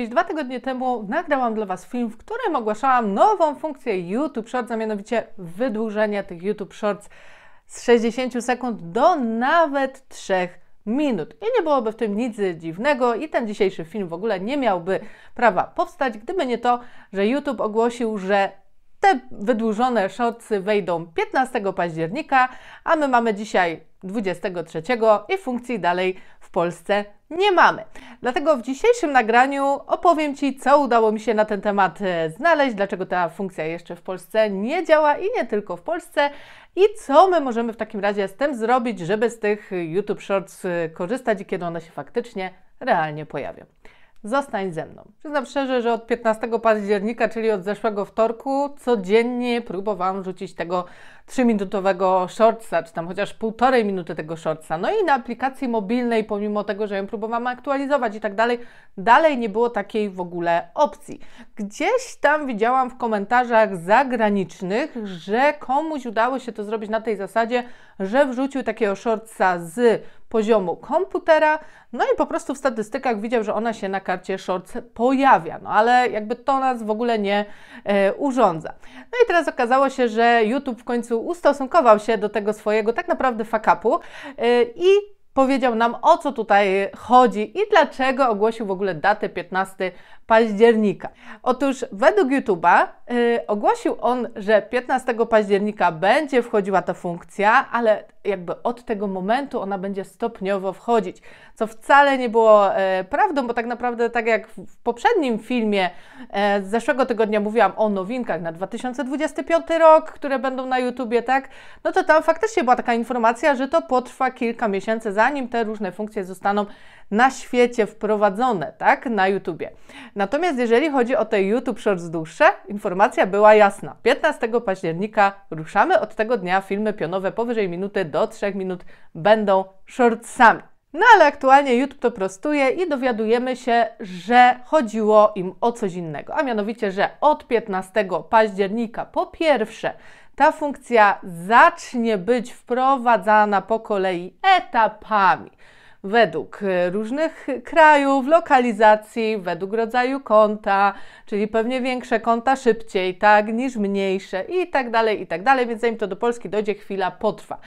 Jakieś dwa tygodnie temu nagrałam dla Was film, w którym ogłaszałam nową funkcję YouTube Shorts, a mianowicie wydłużenie tych YouTube Shorts z 60 sekund do nawet 3 minut. I nie byłoby w tym nic dziwnego i ten dzisiejszy film w ogóle nie miałby prawa powstać, gdyby nie to, że YouTube ogłosił, że te wydłużone Shorts wejdą 15 października, a my mamy dzisiaj 23 i funkcji dalej w Polsce nie mamy. Dlatego w dzisiejszym nagraniu opowiem Ci, co udało mi się na ten temat e, znaleźć, dlaczego ta funkcja jeszcze w Polsce nie działa i nie tylko w Polsce i co my możemy w takim razie z tym zrobić, żeby z tych YouTube Shorts e, korzystać kiedy one się faktycznie realnie pojawią. Zostań ze mną. Przyznam szczerze, że od 15 października, czyli od zeszłego wtorku, codziennie próbowałam rzucić tego 3-minutowego shortsa, czy tam chociaż półtorej minuty tego shortsa. No i na aplikacji mobilnej, pomimo tego, że ją próbowałam aktualizować i tak dalej, dalej nie było takiej w ogóle opcji. Gdzieś tam widziałam w komentarzach zagranicznych, że komuś udało się to zrobić na tej zasadzie, że wrzucił takiego shortsa z poziomu komputera, no i po prostu w statystykach widział, że ona się na karcie shorts pojawia, no ale jakby to nas w ogóle nie e, urządza. No i teraz okazało się, że YouTube w końcu ustosunkował się do tego swojego tak naprawdę fakapu e, i powiedział nam o co tutaj chodzi i dlaczego ogłosił w ogóle datę 15 października. Otóż według YouTube'a e, ogłosił on, że 15 października będzie wchodziła ta funkcja, ale jakby od tego momentu ona będzie stopniowo wchodzić, co wcale nie było e, prawdą, bo tak naprawdę, tak jak w poprzednim filmie e, z zeszłego tygodnia mówiłam o nowinkach na 2025 rok, które będą na YouTubie, tak? No to tam faktycznie była taka informacja, że to potrwa kilka miesięcy, zanim te różne funkcje zostaną na świecie wprowadzone, tak, na YouTubie. Natomiast jeżeli chodzi o te YouTube Shorts dłuższe, informacja była jasna. 15 października ruszamy, od tego dnia filmy pionowe powyżej minuty do 3 minut będą shortsami. No ale aktualnie YouTube to prostuje i dowiadujemy się, że chodziło im o coś innego, a mianowicie, że od 15 października po pierwsze ta funkcja zacznie być wprowadzana po kolei etapami według e, różnych krajów, lokalizacji, według rodzaju konta, czyli pewnie większe konta szybciej, tak, niż mniejsze i tak dalej, i tak dalej, więc zanim to do Polski dojdzie, chwila potrwa.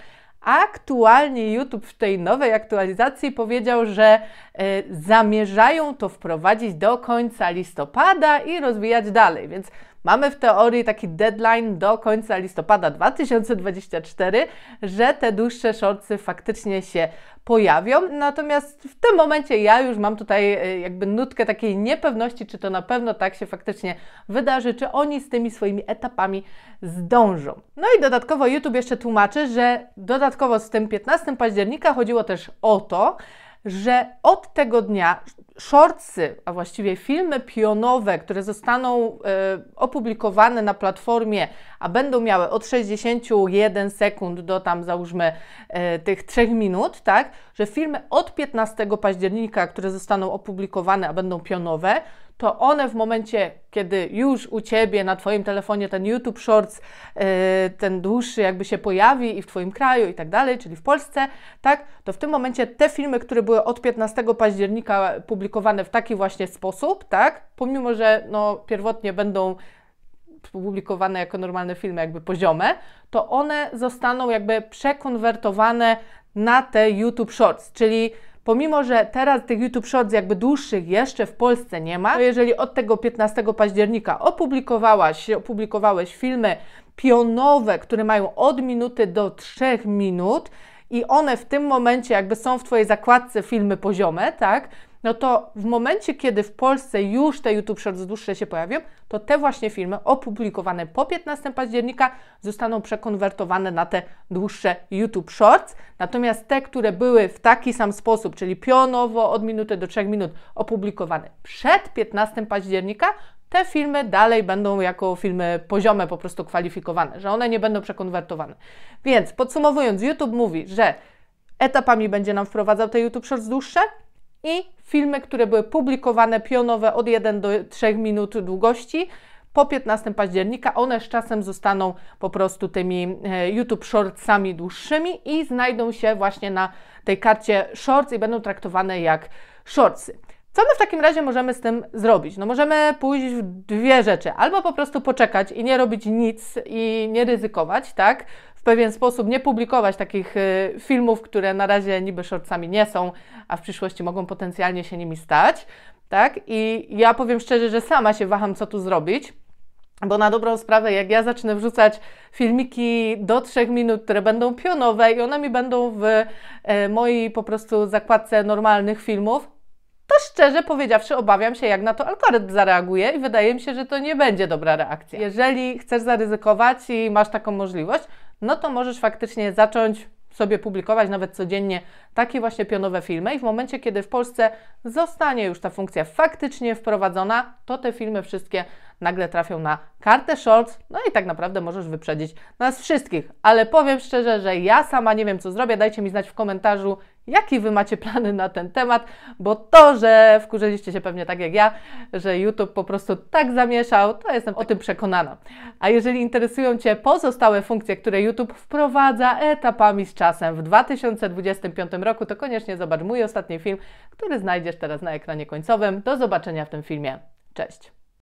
Aktualnie YouTube w tej nowej aktualizacji powiedział, że y, zamierzają to wprowadzić do końca listopada i rozwijać dalej, więc Mamy w teorii taki deadline do końca listopada 2024, że te dłuższe szorcy faktycznie się pojawią. Natomiast w tym momencie ja już mam tutaj e, jakby nutkę takiej niepewności, czy to na pewno tak się faktycznie wydarzy, czy oni z tymi swoimi etapami zdążą. No i dodatkowo YouTube jeszcze tłumaczy, że dodatkowo z tym 15 października chodziło też o to, że od tego dnia shortsy, a właściwie filmy pionowe, które zostaną y, opublikowane na platformie, a będą miały od 61 sekund do tam załóżmy y, tych 3 minut, tak, że filmy od 15 października, które zostaną opublikowane, a będą pionowe, to one w momencie, kiedy już u Ciebie na Twoim telefonie ten YouTube Shorts, e, ten dłuższy jakby się pojawi i w Twoim kraju i tak dalej, czyli w Polsce, tak, to w tym momencie te filmy, które były od 15 października publikowane w taki właśnie sposób, tak, pomimo, że no, pierwotnie będą publikowane jako normalne filmy, jakby poziome, to one zostaną jakby przekonwertowane na te YouTube Shorts, czyli Pomimo, że teraz tych YouTube Shorts jakby dłuższych jeszcze w Polsce nie ma, to jeżeli od tego 15 października opublikowałaś, opublikowałeś filmy pionowe, które mają od minuty do 3 minut i one w tym momencie jakby są w Twojej zakładce filmy poziome, tak? no to w momencie, kiedy w Polsce już te YouTube Shorts dłuższe się pojawią, to te właśnie filmy opublikowane po 15 października zostaną przekonwertowane na te dłuższe YouTube Shorts. Natomiast te, które były w taki sam sposób, czyli pionowo od minuty do 3 minut opublikowane przed 15 października, te filmy dalej będą jako filmy poziome po prostu kwalifikowane, że one nie będą przekonwertowane. Więc podsumowując, YouTube mówi, że etapami będzie nam wprowadzał te YouTube Shorts dłuższe i filmy, które były publikowane pionowe od 1 do 3 minut długości. Po 15 października one z czasem zostaną po prostu tymi e, YouTube Shortsami dłuższymi i znajdą się właśnie na tej karcie Shorts i będą traktowane jak Shortsy. Co my w takim razie możemy z tym zrobić? No możemy pójść w dwie rzeczy. Albo po prostu poczekać i nie robić nic i nie ryzykować, tak? w pewien sposób nie publikować takich y, filmów, które na razie niby shortsami nie są, a w przyszłości mogą potencjalnie się nimi stać. Tak? I ja powiem szczerze, że sama się waham, co tu zrobić. Bo na dobrą sprawę, jak ja zacznę wrzucać filmiki do 3 minut, które będą pionowe i one mi będą w e, mojej po prostu zakładce normalnych filmów, to szczerze powiedziawszy obawiam się, jak na to algorytm zareaguje i wydaje mi się, że to nie będzie dobra reakcja. Jeżeli chcesz zaryzykować i masz taką możliwość, no to możesz faktycznie zacząć sobie publikować nawet codziennie takie właśnie pionowe filmy i w momencie, kiedy w Polsce zostanie już ta funkcja faktycznie wprowadzona, to te filmy wszystkie nagle trafią na kartę shorts, no i tak naprawdę możesz wyprzedzić nas wszystkich. Ale powiem szczerze, że ja sama nie wiem, co zrobię. Dajcie mi znać w komentarzu, jakie Wy macie plany na ten temat, bo to, że wkurzyliście się pewnie tak jak ja, że YouTube po prostu tak zamieszał, to jestem o tym przekonana. A jeżeli interesują Cię pozostałe funkcje, które YouTube wprowadza etapami z czasem w 2025 roku, to koniecznie zobacz mój ostatni film, który znajdziesz teraz na ekranie końcowym. Do zobaczenia w tym filmie. Cześć!